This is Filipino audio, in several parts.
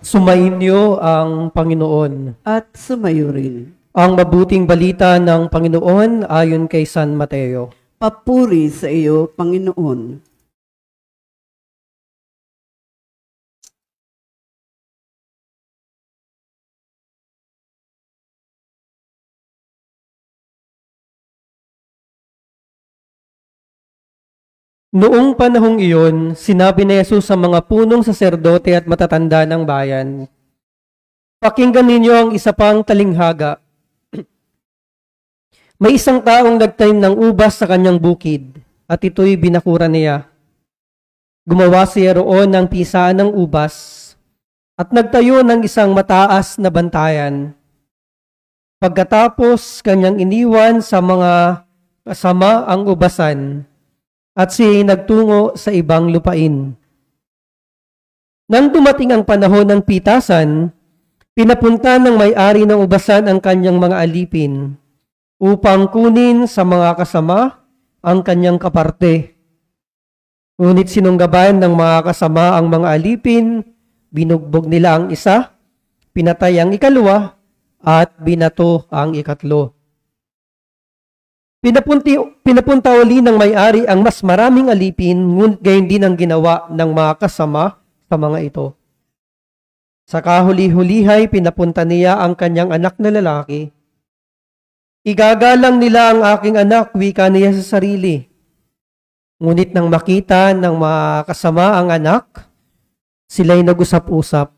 Sumainyo ang Panginoon. At sumayo rin. Ang mabuting balita ng Panginoon ayon kay San Mateo. Papuri sa iyo, Panginoon. Noong panahong iyon, sinabi ni Jesus sa mga punong saserdote at matatanda ng bayan, Pakinggan ninyo ang isa pang talinghaga. May isang taong nagtanim ng ubas sa kanyang bukid, at ito'y binakura niya. Gumawa siya roon ng pisaan ng ubas, at nagtayo ng isang mataas na bantayan. Pagkatapos, kanyang iniwan sa mga kasama ang ubasan at siya'y nagtungo sa ibang lupain. Nang dumating ang panahon ng pitasan, pinapunta ng may-ari ng ubasan ang kanyang mga alipin upang kunin sa mga kasama ang kanyang kaparte. Ngunit sinunggaban ng mga kasama ang mga alipin, binugbog nila ang isa, pinatay ang ikalawa, at binato ang ikatlo. Pinapunti, pinapunta uli ng may-ari ang mas maraming alipin, ngunit gayon din ang ginawa ng mga kasama sa mga ito. Sa kahuli-hulihay, pinapunta niya ang kanyang anak na lalaki. Igagalang nila ang aking anak, wika niya sa sarili. Ngunit nang makita ng mga kasama ang anak, sila'y nag-usap-usap.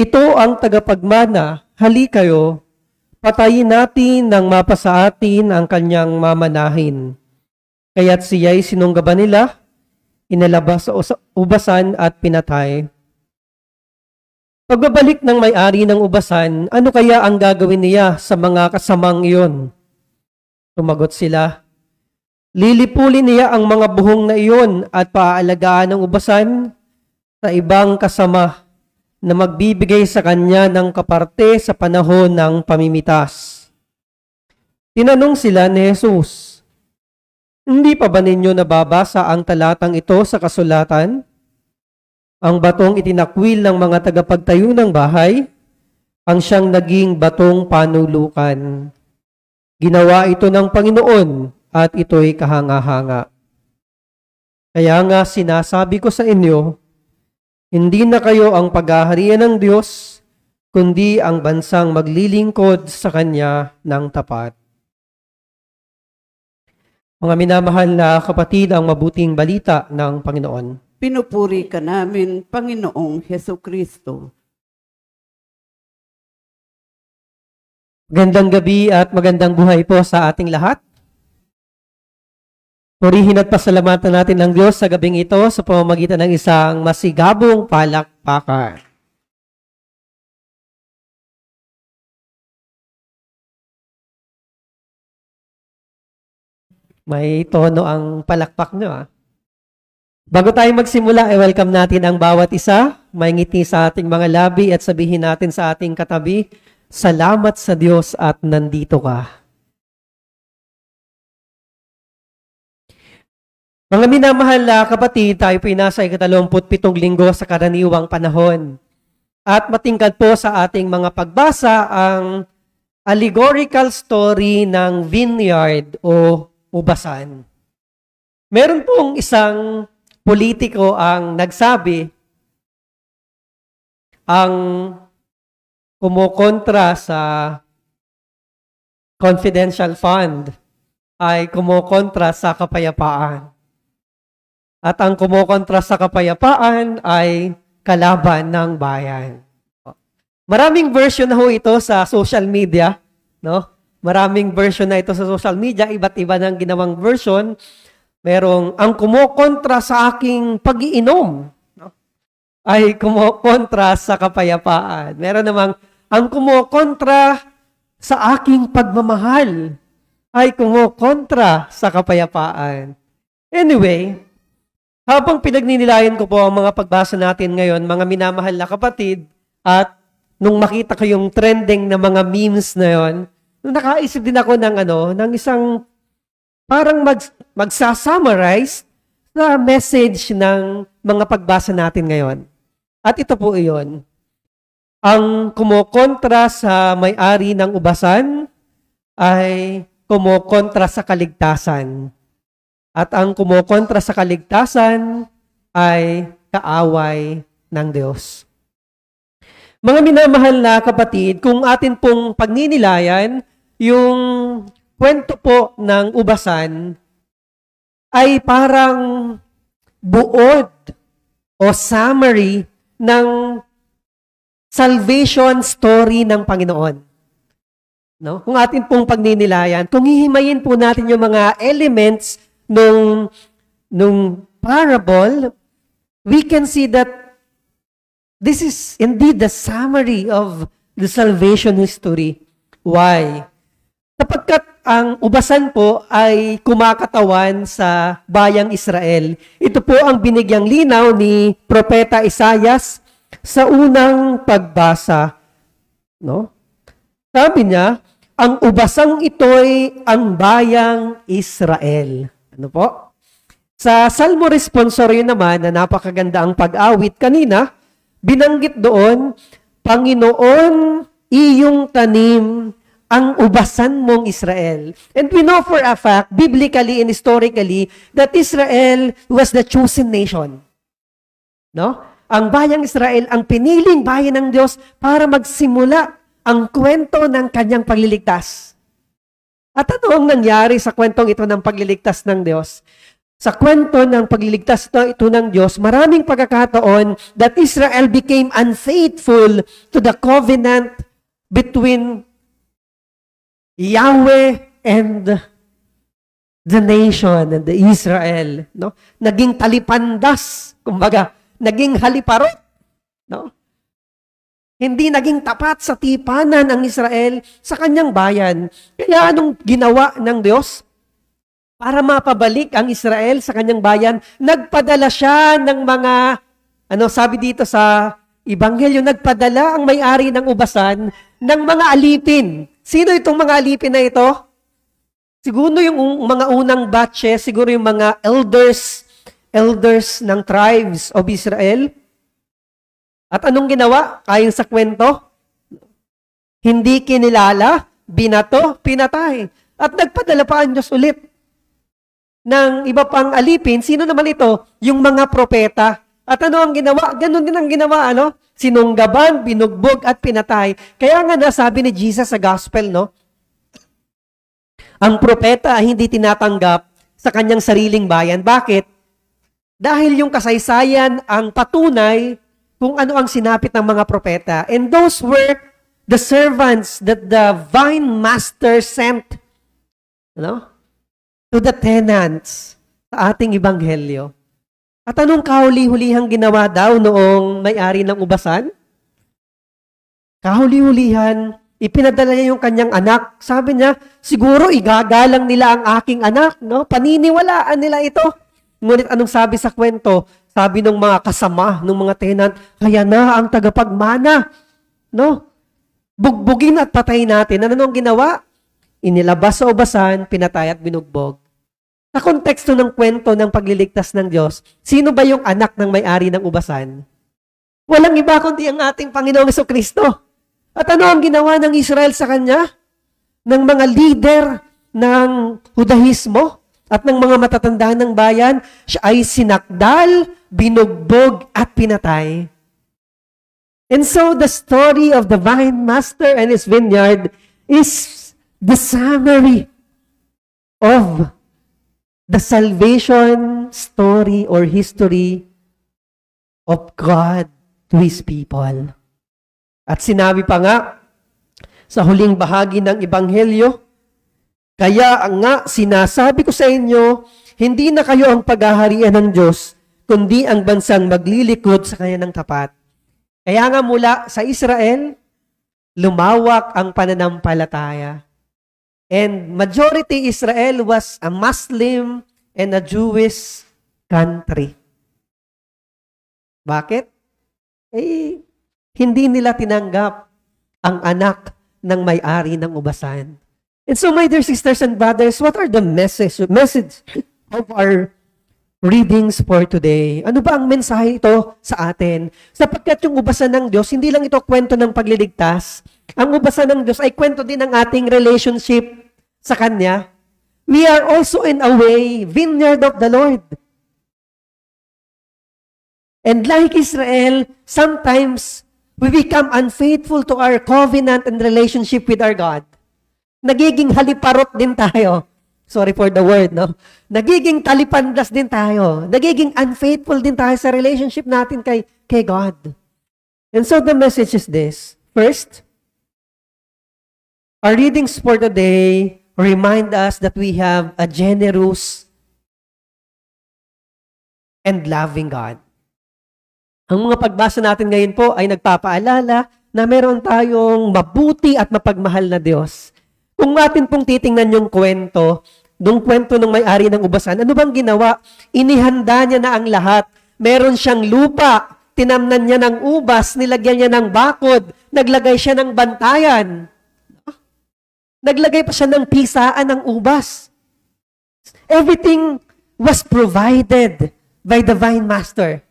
Ito ang tagapagmana, hali kayo, patayin natin nang mapasa atin ang kanyang mamanahin. Kaya't siya'y sinunggaban nila, inalabas sa ubasan at pinatay. Pagbabalik ng may-ari ng ubasan, ano kaya ang gagawin niya sa mga kasamang iyon? Tumagot sila, Lilipulin niya ang mga buhong na iyon at paaalagaan ng ubasan sa ibang kasama na magbibigay sa kanya ng kaparte sa panahon ng pamimitas. Tinanong sila ni Jesus, Hindi pa ba ninyo nababasa ang talatang ito sa kasulatan? Ang batong itinakwil ng mga tagapagtayo ng bahay, ang siyang naging batong panulukan. Ginawa ito ng Panginoon at ito'y kahanga-hanga. Kaya nga sinasabi ko sa inyo, hindi na kayo ang paghaharian ng Diyos, kundi ang bansang maglilingkod sa Kanya ng tapat. Mga minamahal na kapatid, ang mabuting balita ng Panginoon. Pinupuri ka namin, Panginoong Heso Kristo. Gandang gabi at magandang buhay po sa ating lahat. Purihin at pasalamatan natin ang Diyos sa gabing ito sa pamamagitan ng isang masigabong palakpakan. May tono ang palakpak nyo ah. Bago tayo magsimula, eh, welcome natin ang bawat isa. May ngiti sa ating mga labi at sabihin natin sa ating katabi, Salamat sa Diyos at nandito ka. Mga minamahal na kapatid, tayo po nasa ikatalawamputpitong linggo sa karaniwang panahon. At matingkad po sa ating mga pagbasa ang allegorical story ng vineyard o ubasan. Meron pong isang politiko ang nagsabi ang kumokontra sa confidential fund ay kumokontra sa kapayapaan. At ang kumokontra sa kapayapaan ay kalaban ng bayan. Maraming version na ho ito sa social media, no? Maraming version na ito sa social media, iba't iba ng ginawang version. Merong ang kumokontra sa aking pag-iinom, no? Ay kumokontra sa kapayapaan. Meron namang ang kumokontra sa aking pagmamahal ay kumokontra sa kapayapaan. Anyway, habang pinagninilayan ko po ang mga pagbasa natin ngayon, mga minamahal na kapatid, at nung makita ko yung trending na mga memes na yon, nakaisip din ako ng ano, ng isang parang mag, magsasummarize na message ng mga pagbasa natin ngayon. At ito po iyon. Ang kumokontra sa may-ari ng ubasan ay kumokontra sa kaligtasan. At ang kumokontra sa kaligtasan ay kaaway ng Diyos. Mga minamahal na kapatid, kung atin pong pagninilayan yung kwento po ng ubasan ay parang buod o summary ng salvation story ng Panginoon. No? Kung atin pong pagninilayan, kung hihimayin po natin yung mga elements nung, nung parable, we can see that this is indeed the summary of the salvation history. Why? Sapagkat ang ubasan po ay kumakatawan sa bayang Israel. Ito po ang binigyang linaw ni Propeta Isayas sa unang pagbasa. No? Sabi niya, ang ubasang ito'y ang bayang Israel. Ano po? Sa Salmo Responsorio naman, na napakaganda ang pag-awit kanina, binanggit doon, Panginoon, iyong tanim ang ubasan mong Israel. And we know for a fact, biblically and historically, that Israel was the chosen nation. No? Ang bayang Israel, ang piniling bayan ng Diyos para magsimula ang kwento ng kanyang pagliligtas. At ano ang nangyari sa kwentong ito ng pagliligtas ng Diyos? Sa kwento ng pagliligtas na ito ng Diyos, maraming pagkakataon that Israel became unfaithful to the covenant between Yahweh and the nation and the Israel. No? Naging talipandas, kumbaga, naging haliparot. No? Hindi naging tapat sa tipanan ang Israel sa kanyang bayan. Kaya anong ginawa ng Diyos? Para mapabalik ang Israel sa kanyang bayan, nagpadala siya ng mga, ano sabi dito sa Ibanghelyo, nagpadala ang may-ari ng ubasan ng mga alipin. Sino itong mga alipin na ito? Siguro yung mga unang batche, siguro yung mga elders, elders ng tribes of Israel, at anong ginawa? Kayong sa kwento? Hindi kinilala, binato, pinatay. At nagpadala pa ang Diyos ulit ng iba pang alipin. Sino naman ito? Yung mga propeta. At ano ang ginawa? Ganun din ang ginawa, ano? Sinunggaban, binugbog, at pinatay. Kaya nga nasabi ni Jesus sa gospel, no? Ang propeta ay hindi tinatanggap sa kanyang sariling bayan. Bakit? Dahil yung kasaysayan ang patunay kung ano ang sinapit ng mga propeta. And those were the servants that the vine master sent you know, to the tenants sa ating ibanghelyo. At anong kahuli-hulihang ginawa daw noong may-ari ng ubasan? Kahuli-hulihan, ipinadala niya yung kanyang anak. Sabi niya, siguro igagalang nila ang aking anak. No? Paniniwalaan nila ito. Ngunit anong sabi sa kwento? Sabi ng mga kasama, ng mga tenant, kaya na ang tagapagmana. No? Bugbugin at patayin natin. Ano nung ginawa? Inilabas sa ubasan, pinatay at binugbog. Sa konteksto ng kwento ng pagliligtas ng Diyos, sino ba yung anak ng may-ari ng ubasan? Walang iba kundi ang ating Panginoong Iso Kristo. At ano ang ginawa ng Israel sa Kanya? Ng mga leader ng Hudahismo? at ng mga matatanda ng bayan, siya ay sinakdal, binugbog, at pinatay. And so the story of the vine master and his vineyard is the summary of the salvation story or history of God to His people. At sinabi pa nga sa huling bahagi ng Ebanghelyo, kaya nga sinasabi ko sa inyo, hindi na kayo ang paghaharian ng Diyos, kundi ang bansang maglilikod sa kanya ng tapat. Kaya nga mula sa Israel, lumawak ang pananampalataya. And majority Israel was a Muslim and a Jewish country. Bakit? Eh, hindi nila tinanggap ang anak ng may-ari ng ubasan. And so, my dear sisters and brothers, what are the message, message of our readings for today. Ano ba ang mensahe ito sa atin? Sapagkat yung ubasan ng Diyos, hindi lang ito kwento ng pagliligtas. Ang ubasan ng Diyos ay kwento din ng ating relationship sa Kanya. We are also in a way vineyard of the Lord. And like Israel, sometimes we become unfaithful to our covenant and relationship with our God. Nagiging haliparot din tayo. Sorry for the word, no? Nagiging talipandas din tayo. Nagiging unfaithful din tayo sa relationship natin kay, kay God. And so the message is this. First, our readings for the day remind us that we have a generous and loving God. Ang mga pagbasa natin ngayon po ay nagpapaalala na meron tayong mabuti at mapagmahal na Diyos kung atin pong titingnan yung kwento, nung kwento ng may-ari ng ubasan, ano bang ginawa? Inihanda niya na ang lahat. Meron siyang lupa, tinamnan niya ng ubas, nilagyan niya ng bakod, naglagay siya ng bantayan. Naglagay pa siya ng pisaan ng ubas. Everything was provided by the vine master.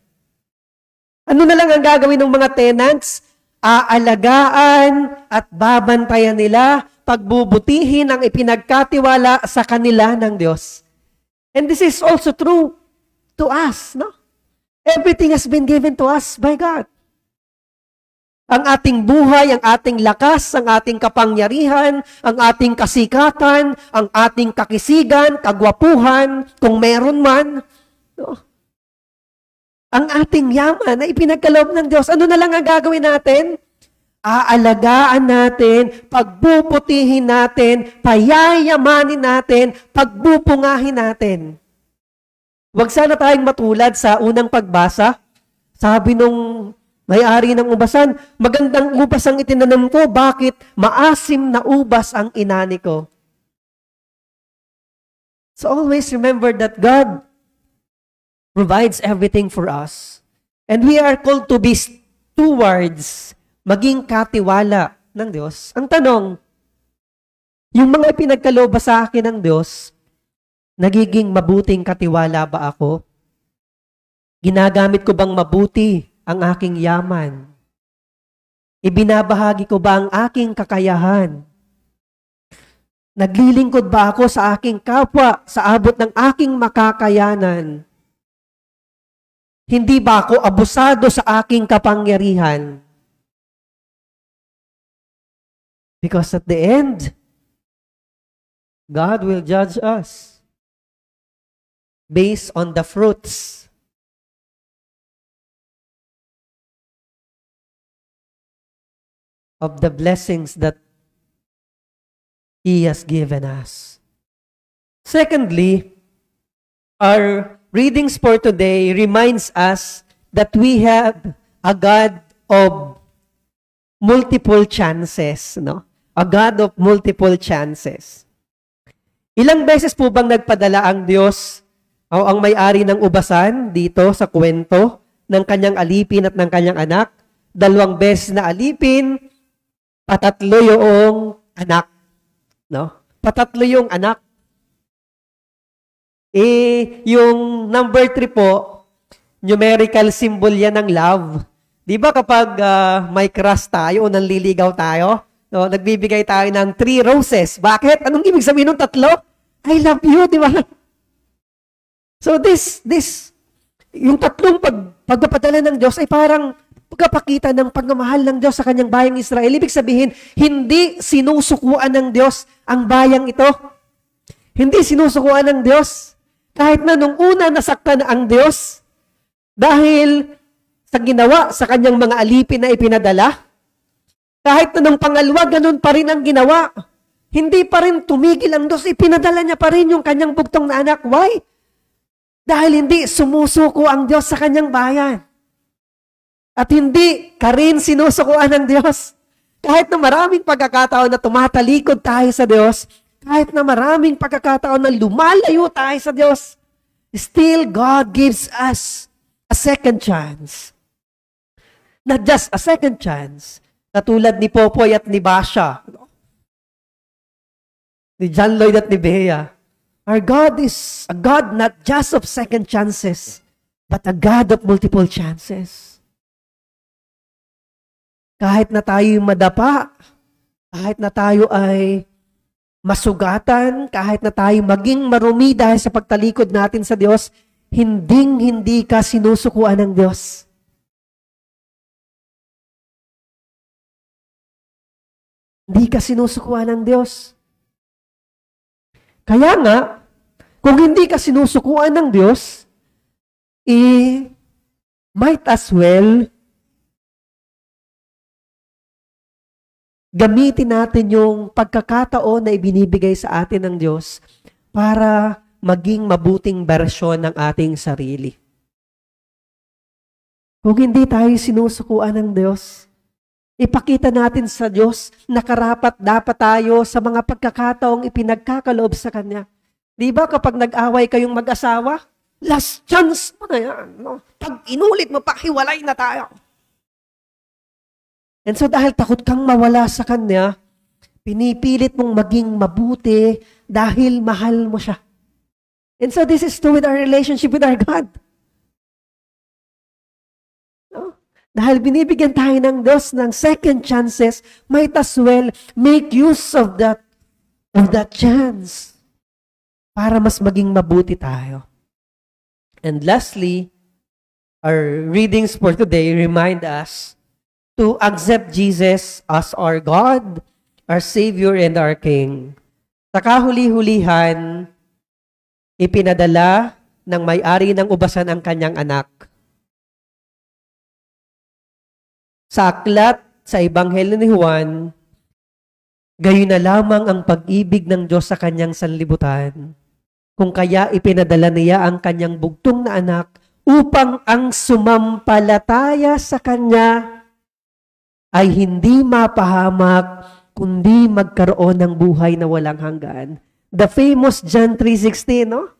Ano na lang ang gagawin ng mga tenants? Aalagaan at babantayan nila pagbubutihin ang ipinagkatiwala sa kanila ng Diyos. And this is also true to us, no? Everything has been given to us by God. Ang ating buhay, ang ating lakas, ang ating kapangyarihan, ang ating kasikatan, ang ating kakisigan, kagwapuhan, kung meron man. No? Ang ating yaman na ipinagkaloob ng Diyos, ano na lang ang gagawin natin? aalagaan natin, pagbubutihin natin, payayamanin natin, pagbupungahin natin. Huwag sana tayong matulad sa unang pagbasa. Sabi nung may-ari ng ubasan, magandang ubas ang itinanim ko, bakit maasim na ubas ang inani ko? So always remember that God provides everything for us. And we are called to be stewards maging katiwala ng Diyos. Ang tanong, yung mga pinagkaloob sa akin ng Diyos, nagiging mabuting katiwala ba ako? Ginagamit ko bang mabuti ang aking yaman? Ibinabahagi ko ba ang aking kakayahan? Naglilingkod ba ako sa aking kapwa sa abot ng aking makakayanan? Hindi ba ako abusado sa aking kapangyarihan? Because at the end, God will judge us based on the fruits. of the blessings that He has given us. Secondly, our readings for today reminds us that we have a God of multiple chances, no? A God of multiple chances. Ilang beses po bang nagpadala ang Diyos o ang may-ari ng ubasan dito sa kwento ng kanyang alipin at ng kanyang anak? Dalawang beses na alipin, patatlo yung anak. No? Patatlo yung anak. Eh, yung number 3 po, numerical symbol yan ng love. Di ba kapag uh, may crush tayo o nanliligaw tayo, No, nagbibigay tayo ng three roses. Bakit? Anong ibig sabihin ng tatlo? I love you, di ba? So this, this, yung tatlong pag, pagpapadala ng Diyos ay parang pagpapakita ng pagmamahal ng Diyos sa kanyang bayang Israel. Ibig sabihin, hindi sinusukuan ng Diyos ang bayang ito. Hindi sinusukuan ng Diyos. Kahit na nung una nasaktan ang Diyos dahil sa ginawa sa kanyang mga alipin na ipinadala, kahit na nung pangalawa, ganun pa rin ang ginawa. Hindi pa rin tumigil ang Diyos. Ipinadala niya pa rin yung kanyang bugtong na anak. Why? Dahil hindi sumusuko ang Diyos sa kanyang bayan. At hindi ka rin sinusukuan ng Diyos. Kahit na maraming pagkakataon na tumatalikod tayo sa Diyos, kahit na maraming pagkakataon na lumalayo tayo sa Diyos, still God gives us a second chance. Not just a second chance, Katulad ni Popoy at ni Basha, ni John Lloyd at ni Bea. Our God is a God not just of second chances, but a God of multiple chances. Kahit na tayo madapa, kahit na tayo ay masugatan, kahit na tayo maging marumi dahil sa pagtalikod natin sa Diyos, hinding-hindi ka sinusukuan ng Diyos. Hindi ka sinusukuan ng Diyos. Kaya nga, kung hindi ka sinusukuan ng Diyos, eh, might as well gamitin natin yung pagkakataon na ibinibigay sa atin ng Diyos para maging mabuting bersyon ng ating sarili. Kung hindi tayo sinusukuan ng Diyos, Ipakita natin sa Diyos na karapat dapat tayo sa mga pagkakataong ipinagkakaloob sa Kanya. Di ba kapag nag-away kayong mag-asawa, last chance mo na yan. No? Pag inulit mo, pakiwalay na tayo. And so dahil takot kang mawala sa Kanya, pinipilit mong maging mabuti dahil mahal mo siya. And so this is true with our relationship with our God. Dahil binibigyan tayo ng Diyos ng second chances, might as well make use of that, of that chance para mas maging mabuti tayo. And lastly, our readings for today remind us to accept Jesus as our God, our Savior, and our King. Sa kahuli-hulihan, ipinadala ng may-ari ng ubasan ang kanyang anak Sa aklat sa Ebanghelyo ni Juan, gayon na lamang ang pag-ibig ng Diyos sa kanyang sanlibutan, kung kaya ipinadala niya ang kanyang bugtong na anak upang ang sumampalataya sa kanya ay hindi mapahamak kundi magkaroon ng buhay na walang hanggan. The famous John 3.16, no?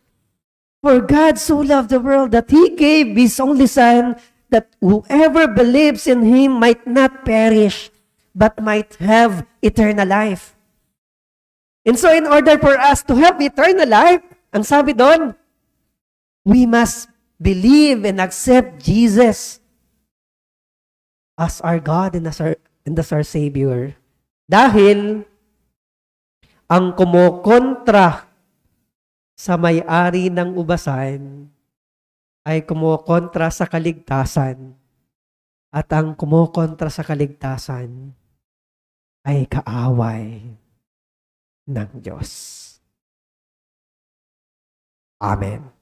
For God so loved the world that He gave His only Son that whoever believes in Him might not perish, but might have eternal life. And so in order for us to have eternal life, ang sabi doon, we must believe and accept Jesus as our God and as our, and as our Savior. Dahil ang kumokontra sa may-ari ng ubasan ay kumukontra sa kaligtasan. At ang kumukontra sa kaligtasan ay kaaway ng Diyos. Amen.